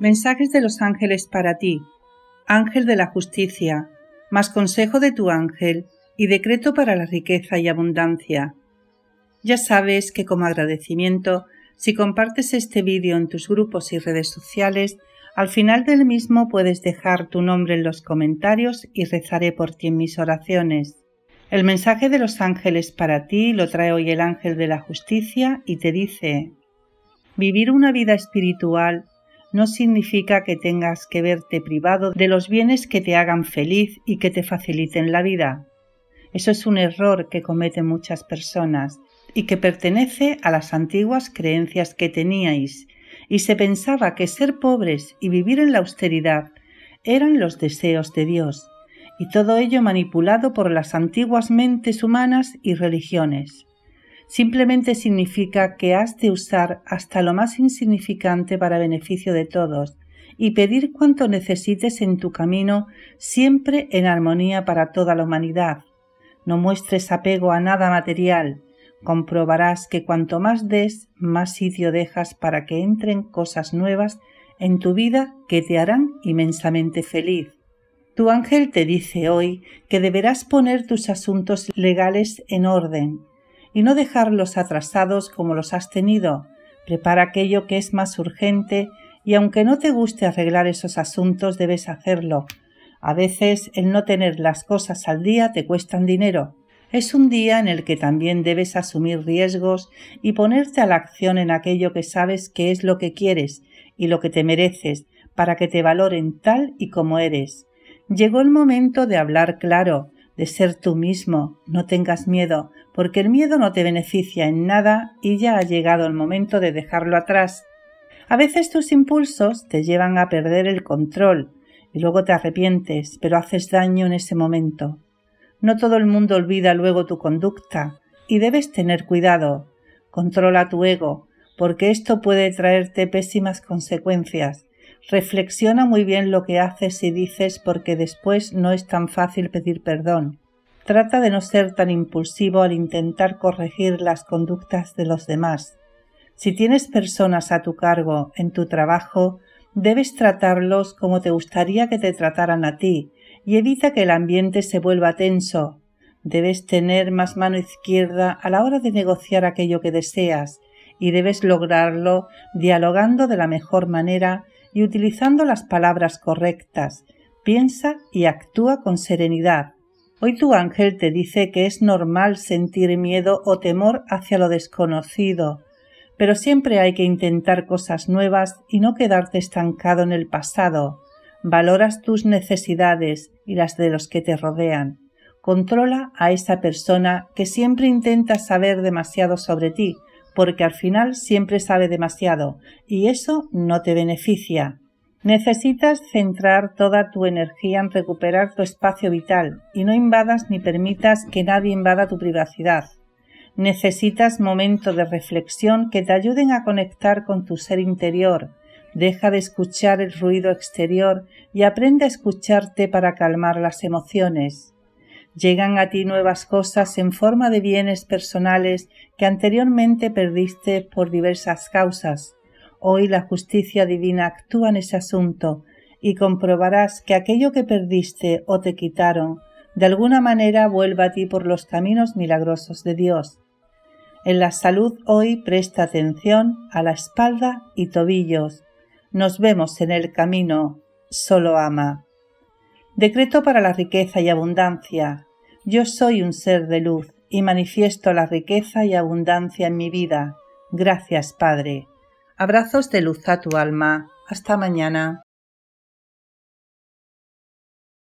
Mensajes de los ángeles para ti. Ángel de la justicia, más consejo de tu ángel y decreto para la riqueza y abundancia. Ya sabes que como agradecimiento, si compartes este vídeo en tus grupos y redes sociales, al final del mismo puedes dejar tu nombre en los comentarios y rezaré por ti en mis oraciones. El mensaje de los ángeles para ti lo trae hoy el ángel de la justicia y te dice Vivir una vida espiritual no significa que tengas que verte privado de los bienes que te hagan feliz y que te faciliten la vida. Eso es un error que cometen muchas personas y que pertenece a las antiguas creencias que teníais, y se pensaba que ser pobres y vivir en la austeridad eran los deseos de Dios, y todo ello manipulado por las antiguas mentes humanas y religiones simplemente significa que has de usar hasta lo más insignificante para beneficio de todos y pedir cuanto necesites en tu camino siempre en armonía para toda la humanidad. No muestres apego a nada material. Comprobarás que cuanto más des, más sitio dejas para que entren cosas nuevas en tu vida que te harán inmensamente feliz. Tu ángel te dice hoy que deberás poner tus asuntos legales en orden, y no dejarlos atrasados como los has tenido. Prepara aquello que es más urgente y aunque no te guste arreglar esos asuntos debes hacerlo. A veces el no tener las cosas al día te cuestan dinero. Es un día en el que también debes asumir riesgos y ponerte a la acción en aquello que sabes que es lo que quieres y lo que te mereces para que te valoren tal y como eres. Llegó el momento de hablar claro, de ser tú mismo. No tengas miedo, porque el miedo no te beneficia en nada y ya ha llegado el momento de dejarlo atrás. A veces tus impulsos te llevan a perder el control y luego te arrepientes, pero haces daño en ese momento. No todo el mundo olvida luego tu conducta y debes tener cuidado. Controla tu ego, porque esto puede traerte pésimas consecuencias. Reflexiona muy bien lo que haces y dices porque después no es tan fácil pedir perdón. Trata de no ser tan impulsivo al intentar corregir las conductas de los demás. Si tienes personas a tu cargo en tu trabajo, debes tratarlos como te gustaría que te trataran a ti y evita que el ambiente se vuelva tenso. Debes tener más mano izquierda a la hora de negociar aquello que deseas y debes lograrlo dialogando de la mejor manera y utilizando las palabras correctas. Piensa y actúa con serenidad. Hoy tu ángel te dice que es normal sentir miedo o temor hacia lo desconocido, pero siempre hay que intentar cosas nuevas y no quedarte estancado en el pasado. Valoras tus necesidades y las de los que te rodean. Controla a esa persona que siempre intenta saber demasiado sobre ti, porque al final siempre sabe demasiado y eso no te beneficia. Necesitas centrar toda tu energía en recuperar tu espacio vital y no invadas ni permitas que nadie invada tu privacidad. Necesitas momentos de reflexión que te ayuden a conectar con tu ser interior. Deja de escuchar el ruido exterior y aprende a escucharte para calmar las emociones. Llegan a ti nuevas cosas en forma de bienes personales que anteriormente perdiste por diversas causas. Hoy la justicia divina actúa en ese asunto y comprobarás que aquello que perdiste o te quitaron de alguna manera vuelva a ti por los caminos milagrosos de Dios. En la salud hoy presta atención a la espalda y tobillos. Nos vemos en el camino. Solo ama. Decreto para la riqueza y abundancia. Yo soy un ser de luz y manifiesto la riqueza y abundancia en mi vida. Gracias, Padre. Abrazos de luz a tu alma. Hasta mañana.